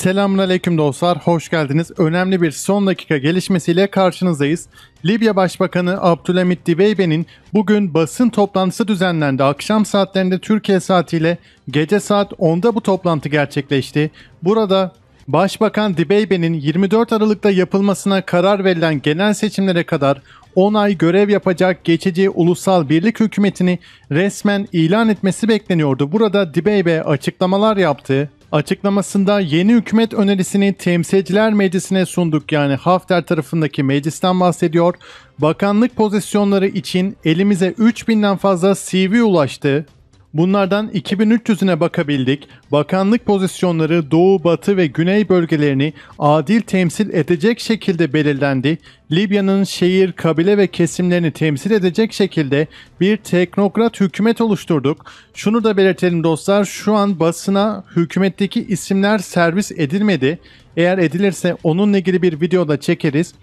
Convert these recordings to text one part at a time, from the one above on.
Selamünaleyküm dostlar, hoş geldiniz. Önemli bir son dakika gelişmesiyle karşınızdayız. Libya Başbakanı Abdülhamit Dibeybe'nin bugün basın toplantısı düzenlendi. Akşam saatlerinde Türkiye saatiyle gece saat 10'da bu toplantı gerçekleşti. Burada Başbakan Dibeybe'nin 24 Aralık'ta yapılmasına karar verilen genel seçimlere kadar 10 ay görev yapacak geçici ulusal birlik hükümetini resmen ilan etmesi bekleniyordu. Burada Dibeybe açıklamalar yaptı Açıklamasında yeni hükümet önerisini temsilciler meclisine sunduk yani Hafter tarafındaki meclisten bahsediyor. Bakanlık pozisyonları için elimize 3000'den fazla CV ulaştı. Bunlardan 2300'üne bakabildik. Bakanlık pozisyonları doğu, batı ve güney bölgelerini adil temsil edecek şekilde belirlendi. Libya'nın şehir, kabile ve kesimlerini temsil edecek şekilde bir teknokrat hükümet oluşturduk. Şunu da belirtelim dostlar, şu an basına hükümetteki isimler servis edilmedi. Eğer edilirse onunla ilgili bir video da çekeriz.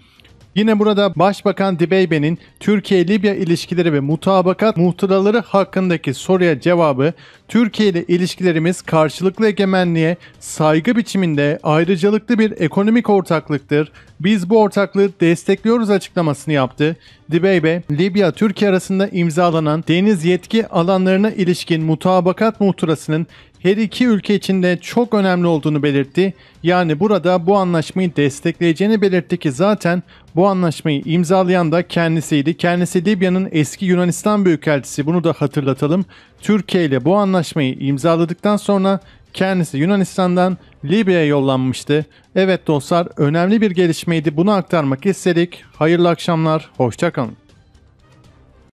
Yine burada Başbakan Dibeybe'nin Türkiye-Libya ilişkileri ve mutabakat muhtıraları hakkındaki soruya cevabı Türkiye ile ilişkilerimiz karşılıklı egemenliğe saygı biçiminde ayrıcalıklı bir ekonomik ortaklıktır. Biz bu ortaklığı destekliyoruz açıklamasını yaptı. Dibeybe, Libya-Türkiye arasında imzalanan deniz yetki alanlarına ilişkin mutabakat muhtırasının her iki ülke için de çok önemli olduğunu belirtti. Yani burada bu anlaşmayı destekleyeceğini belirtti ki zaten bu anlaşmayı imzalayan da kendisiydi. Kendisi Libya'nın eski Yunanistan Büyükelçisi bunu da hatırlatalım. Türkiye ile bu anlaşmayı imzaladıktan sonra kendisi Yunanistan'dan Libya'ya yollanmıştı. Evet dostlar önemli bir gelişmeydi bunu aktarmak istedik. Hayırlı akşamlar, hoşçakalın.